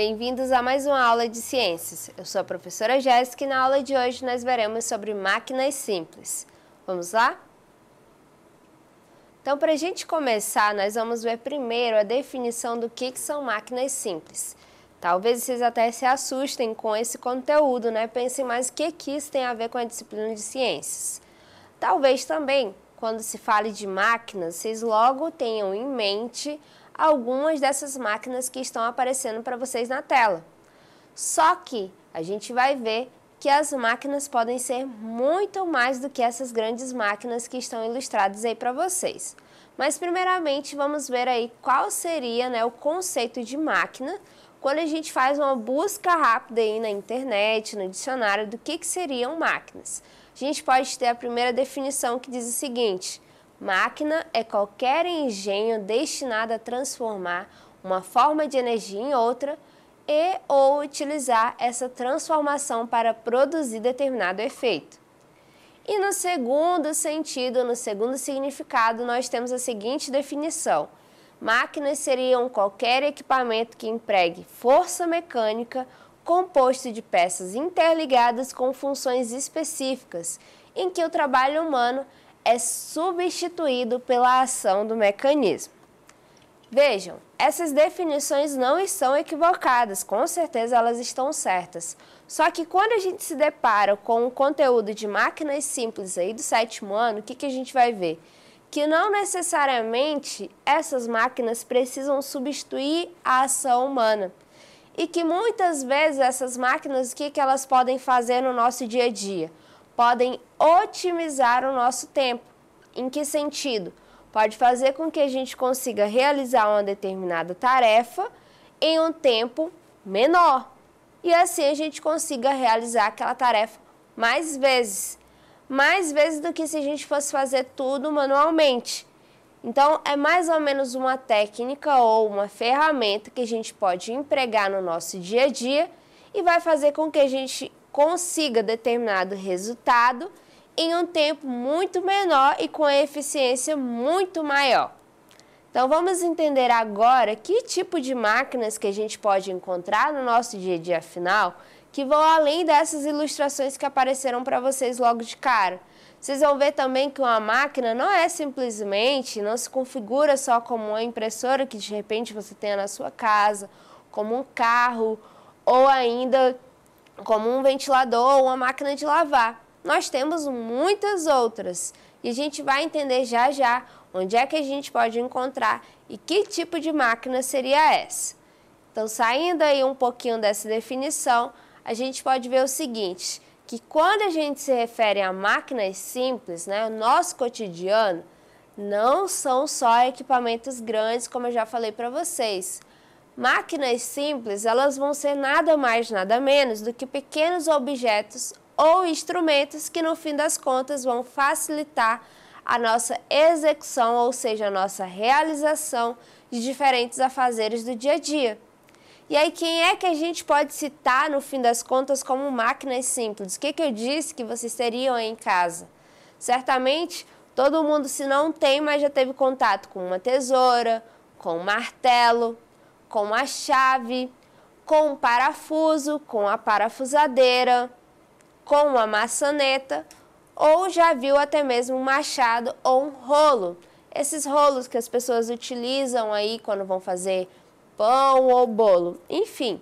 Bem-vindos a mais uma aula de ciências. Eu sou a professora Jéssica e na aula de hoje nós veremos sobre máquinas simples. Vamos lá? Então, para a gente começar, nós vamos ver primeiro a definição do que, que são máquinas simples. Talvez vocês até se assustem com esse conteúdo, né? Pensem mais o que, que isso tem a ver com a disciplina de ciências. Talvez também, quando se fale de máquinas, vocês logo tenham em mente algumas dessas máquinas que estão aparecendo para vocês na tela. Só que a gente vai ver que as máquinas podem ser muito mais do que essas grandes máquinas que estão ilustradas aí para vocês. Mas primeiramente vamos ver aí qual seria né, o conceito de máquina quando a gente faz uma busca rápida aí na internet, no dicionário, do que, que seriam máquinas. A gente pode ter a primeira definição que diz o seguinte, Máquina é qualquer engenho destinado a transformar uma forma de energia em outra e ou utilizar essa transformação para produzir determinado efeito. E no segundo sentido, no segundo significado, nós temos a seguinte definição: máquinas seriam qualquer equipamento que empregue força mecânica composto de peças interligadas com funções específicas, em que o trabalho humano é substituído pela ação do mecanismo. Vejam, essas definições não estão equivocadas, com certeza elas estão certas. Só que quando a gente se depara com o conteúdo de máquinas simples aí do sétimo ano, o que, que a gente vai ver? Que não necessariamente essas máquinas precisam substituir a ação humana. E que muitas vezes essas máquinas, o que, que elas podem fazer no nosso dia a dia? podem otimizar o nosso tempo. Em que sentido? Pode fazer com que a gente consiga realizar uma determinada tarefa em um tempo menor. E assim a gente consiga realizar aquela tarefa mais vezes. Mais vezes do que se a gente fosse fazer tudo manualmente. Então, é mais ou menos uma técnica ou uma ferramenta que a gente pode empregar no nosso dia a dia e vai fazer com que a gente consiga determinado resultado em um tempo muito menor e com eficiência muito maior. Então vamos entender agora que tipo de máquinas que a gente pode encontrar no nosso dia a dia final que vão além dessas ilustrações que apareceram para vocês logo de cara. Vocês vão ver também que uma máquina não é simplesmente, não se configura só como uma impressora que de repente você tenha na sua casa, como um carro ou ainda como um ventilador, ou uma máquina de lavar. Nós temos muitas outras e a gente vai entender já já onde é que a gente pode encontrar e que tipo de máquina seria essa. Então, saindo aí um pouquinho dessa definição, a gente pode ver o seguinte, que quando a gente se refere a máquinas simples, né, o nosso cotidiano, não são só equipamentos grandes, como eu já falei para vocês, Máquinas simples, elas vão ser nada mais, nada menos do que pequenos objetos ou instrumentos que no fim das contas vão facilitar a nossa execução, ou seja, a nossa realização de diferentes afazeres do dia a dia. E aí, quem é que a gente pode citar, no fim das contas, como máquinas simples? O que, que eu disse que vocês teriam em casa? Certamente, todo mundo, se não tem, mas já teve contato com uma tesoura, com um martelo, com a chave, com o parafuso, com a parafusadeira, com a maçaneta ou já viu até mesmo um machado ou um rolo. Esses rolos que as pessoas utilizam aí quando vão fazer pão ou bolo. Enfim,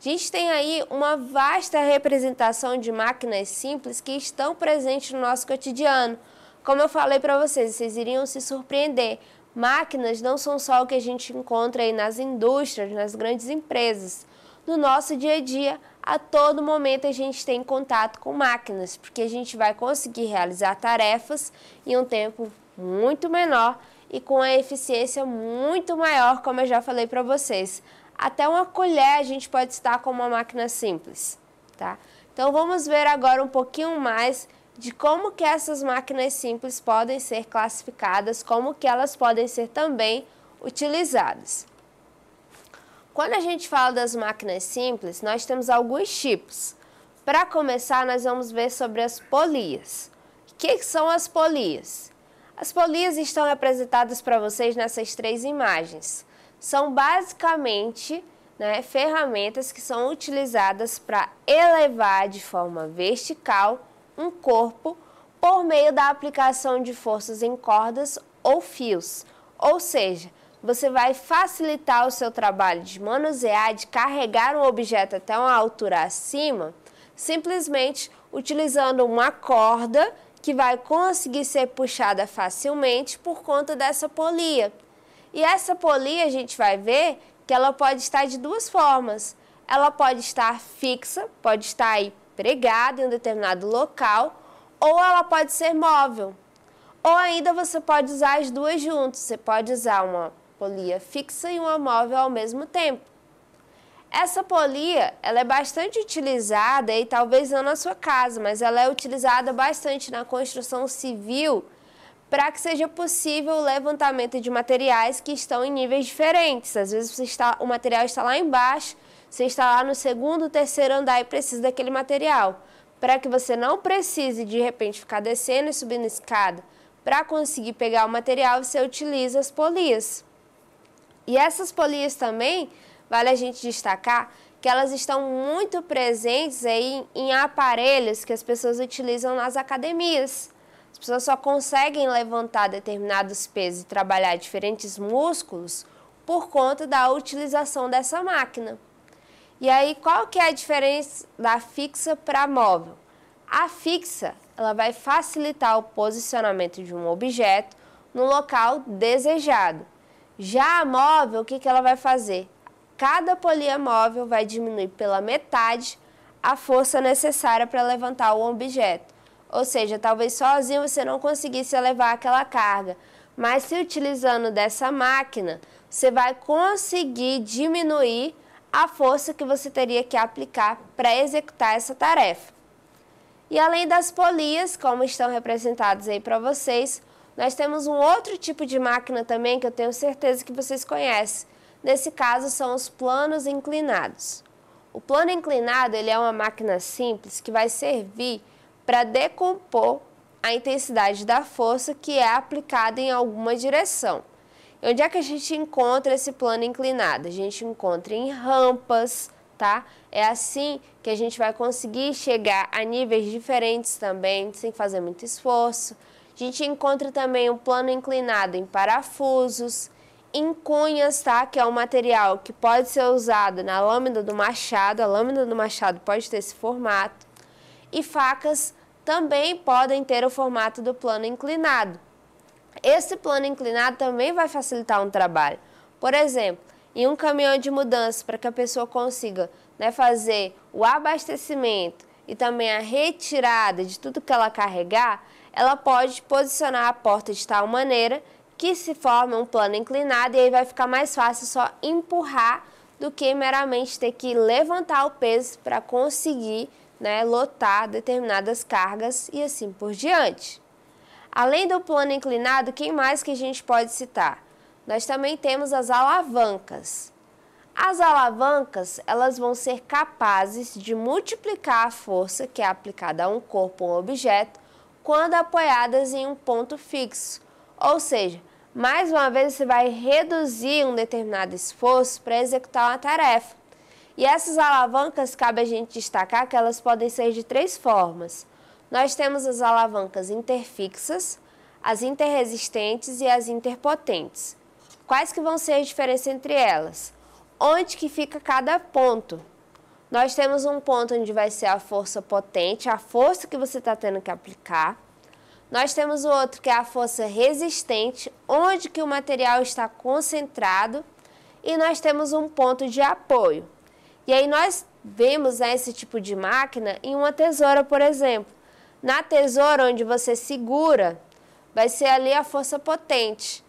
a gente tem aí uma vasta representação de máquinas simples que estão presentes no nosso cotidiano. Como eu falei para vocês, vocês iriam se surpreender, Máquinas não são só o que a gente encontra aí nas indústrias, nas grandes empresas. No nosso dia a dia, a todo momento a gente tem contato com máquinas, porque a gente vai conseguir realizar tarefas em um tempo muito menor e com a eficiência muito maior, como eu já falei para vocês. Até uma colher a gente pode estar com uma máquina simples, tá? Então vamos ver agora um pouquinho mais de como que essas máquinas simples podem ser classificadas, como que elas podem ser também utilizadas. Quando a gente fala das máquinas simples, nós temos alguns tipos. Para começar, nós vamos ver sobre as polias. O que, são as polias? As polias estão representadas para vocês nessas três imagens. São basicamente né, ferramentas que são utilizadas para elevar de forma vertical um corpo por meio da aplicação de forças em cordas ou fios. Ou seja, você vai facilitar o seu trabalho de manusear, de carregar um objeto até uma altura acima, simplesmente utilizando uma corda que vai conseguir ser puxada facilmente por conta dessa polia. E essa polia a gente vai ver que ela pode estar de duas formas. Ela pode estar fixa, pode estar aí pregada em um determinado local, ou ela pode ser móvel. Ou ainda você pode usar as duas juntas, você pode usar uma polia fixa e uma móvel ao mesmo tempo. Essa polia, ela é bastante utilizada e talvez não na sua casa, mas ela é utilizada bastante na construção civil para que seja possível o levantamento de materiais que estão em níveis diferentes. Às vezes está, o material está lá embaixo você está lá no segundo, terceiro andar e precisa daquele material. Para que você não precise de repente ficar descendo e subindo escada, para conseguir pegar o material, você utiliza as polias. E essas polias também, vale a gente destacar, que elas estão muito presentes aí em aparelhos que as pessoas utilizam nas academias. As pessoas só conseguem levantar determinados pesos e trabalhar diferentes músculos por conta da utilização dessa máquina. E aí, qual que é a diferença da fixa para móvel? A fixa, ela vai facilitar o posicionamento de um objeto no local desejado. Já a móvel, o que, que ela vai fazer? Cada polia móvel vai diminuir pela metade a força necessária para levantar o objeto. Ou seja, talvez sozinho você não conseguisse elevar aquela carga, mas se utilizando dessa máquina, você vai conseguir diminuir a força que você teria que aplicar para executar essa tarefa. E além das polias, como estão representadas aí para vocês, nós temos um outro tipo de máquina também que eu tenho certeza que vocês conhecem. Nesse caso, são os planos inclinados. O plano inclinado ele é uma máquina simples que vai servir para decompor a intensidade da força que é aplicada em alguma direção. Onde é que a gente encontra esse plano inclinado? A gente encontra em rampas, tá? É assim que a gente vai conseguir chegar a níveis diferentes também, sem fazer muito esforço. A gente encontra também o um plano inclinado em parafusos, em cunhas, tá? Que é um material que pode ser usado na lâmina do machado. A lâmina do machado pode ter esse formato. E facas também podem ter o formato do plano inclinado. Esse plano inclinado também vai facilitar um trabalho. Por exemplo, em um caminhão de mudança, para que a pessoa consiga né, fazer o abastecimento e também a retirada de tudo que ela carregar, ela pode posicionar a porta de tal maneira que se forme um plano inclinado e aí vai ficar mais fácil só empurrar do que meramente ter que levantar o peso para conseguir né, lotar determinadas cargas e assim por diante. Além do plano inclinado, quem mais que a gente pode citar? Nós também temos as alavancas. As alavancas, elas vão ser capazes de multiplicar a força que é aplicada a um corpo ou um objeto quando apoiadas em um ponto fixo. Ou seja, mais uma vez você vai reduzir um determinado esforço para executar uma tarefa. E essas alavancas, cabe a gente destacar que elas podem ser de três formas. Nós temos as alavancas interfixas, as interresistentes e as interpotentes. Quais que vão ser a diferença entre elas? Onde que fica cada ponto? Nós temos um ponto onde vai ser a força potente, a força que você está tendo que aplicar. Nós temos o outro que é a força resistente, onde que o material está concentrado. E nós temos um ponto de apoio. E aí nós vemos né, esse tipo de máquina em uma tesoura, por exemplo. Na tesoura onde você segura, vai ser ali a força potente.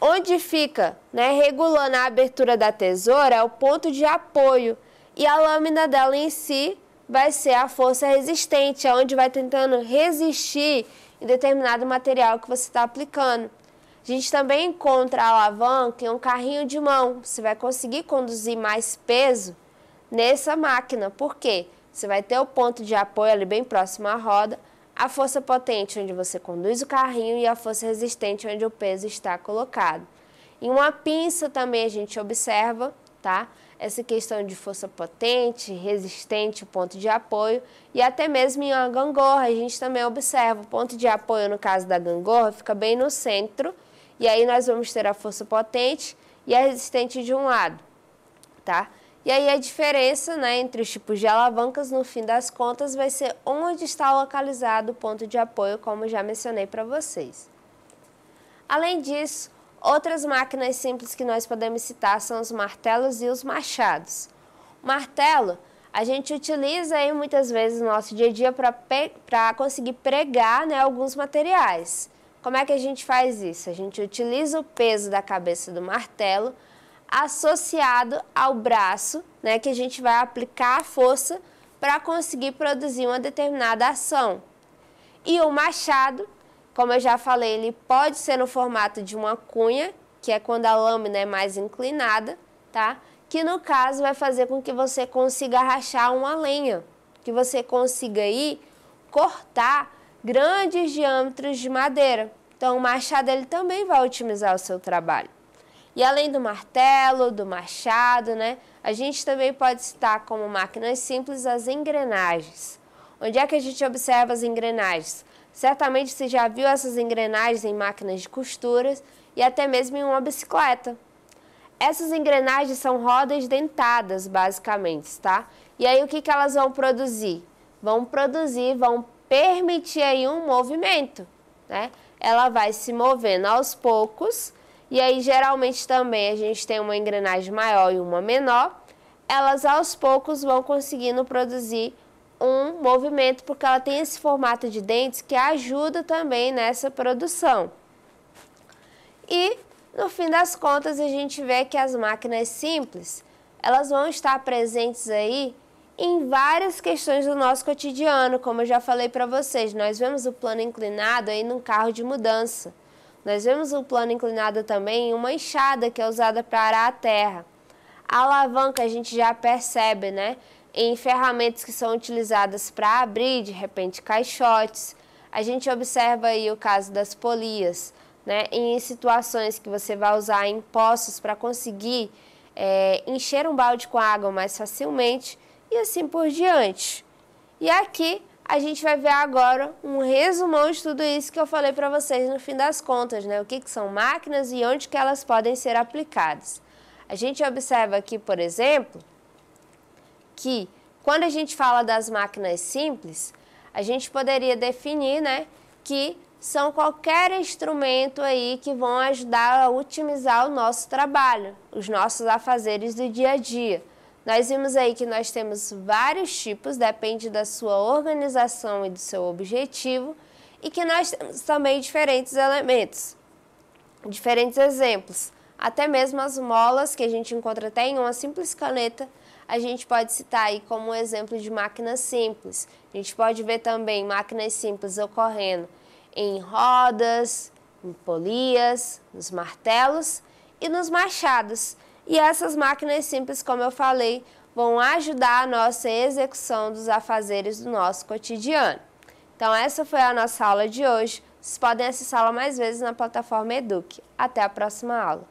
Onde fica, né, regulando a abertura da tesoura, é o ponto de apoio. E a lâmina dela em si vai ser a força resistente, é onde vai tentando resistir em determinado material que você está aplicando. A gente também encontra a alavanca em um carrinho de mão. Você vai conseguir conduzir mais peso nessa máquina. Por quê? Você vai ter o ponto de apoio ali bem próximo à roda a força potente, onde você conduz o carrinho, e a força resistente, onde o peso está colocado. Em uma pinça também a gente observa, tá? Essa questão de força potente, resistente, ponto de apoio e até mesmo em uma gangorra a gente também observa. O ponto de apoio, no caso da gangorra, fica bem no centro e aí nós vamos ter a força potente e a resistente de um lado, tá? E aí a diferença né, entre os tipos de alavancas, no fim das contas, vai ser onde está localizado o ponto de apoio, como já mencionei para vocês. Além disso, outras máquinas simples que nós podemos citar são os martelos e os machados. O martelo, a gente utiliza aí muitas vezes no nosso dia a dia para conseguir pregar né, alguns materiais. Como é que a gente faz isso? A gente utiliza o peso da cabeça do martelo associado ao braço, né, que a gente vai aplicar a força para conseguir produzir uma determinada ação. E o machado, como eu já falei, ele pode ser no formato de uma cunha, que é quando a lâmina é mais inclinada, tá? Que no caso vai fazer com que você consiga rachar uma lenha, que você consiga aí cortar grandes diâmetros de madeira. Então o machado ele também vai otimizar o seu trabalho. E além do martelo, do machado, né, a gente também pode citar como máquinas simples as engrenagens. Onde é que a gente observa as engrenagens? Certamente você já viu essas engrenagens em máquinas de costuras e até mesmo em uma bicicleta. Essas engrenagens são rodas dentadas, basicamente, tá? E aí o que, que elas vão produzir? Vão produzir, vão permitir aí um movimento, né? Ela vai se movendo aos poucos e aí, geralmente, também a gente tem uma engrenagem maior e uma menor. Elas aos poucos vão conseguindo produzir um movimento, porque ela tem esse formato de dentes que ajuda também nessa produção. E, no fim das contas, a gente vê que as máquinas simples, elas vão estar presentes aí em várias questões do nosso cotidiano, como eu já falei para vocês. Nós vemos o plano inclinado aí num carro de mudança. Nós vemos o plano inclinado também em uma enxada que é usada para arar a terra. A alavanca a gente já percebe, né? Em ferramentas que são utilizadas para abrir, de repente, caixotes. A gente observa aí o caso das polias, né? Em situações que você vai usar em poços para conseguir é, encher um balde com água mais facilmente e assim por diante. E aqui a gente vai ver agora um resumão de tudo isso que eu falei para vocês no fim das contas, né? O que, que são máquinas e onde que elas podem ser aplicadas. A gente observa aqui, por exemplo, que quando a gente fala das máquinas simples, a gente poderia definir, né, que são qualquer instrumento aí que vão ajudar a otimizar o nosso trabalho, os nossos afazeres do dia a dia. Nós vimos aí que nós temos vários tipos, depende da sua organização e do seu objetivo, e que nós temos também diferentes elementos, diferentes exemplos. Até mesmo as molas, que a gente encontra até em uma simples caneta, a gente pode citar aí como um exemplo de máquina simples. A gente pode ver também máquinas simples ocorrendo em rodas, em polias, nos martelos e nos machados. E essas máquinas simples, como eu falei, vão ajudar a nossa execução dos afazeres do nosso cotidiano. Então essa foi a nossa aula de hoje. Vocês podem acessá-la mais vezes na plataforma Eduque. Até a próxima aula.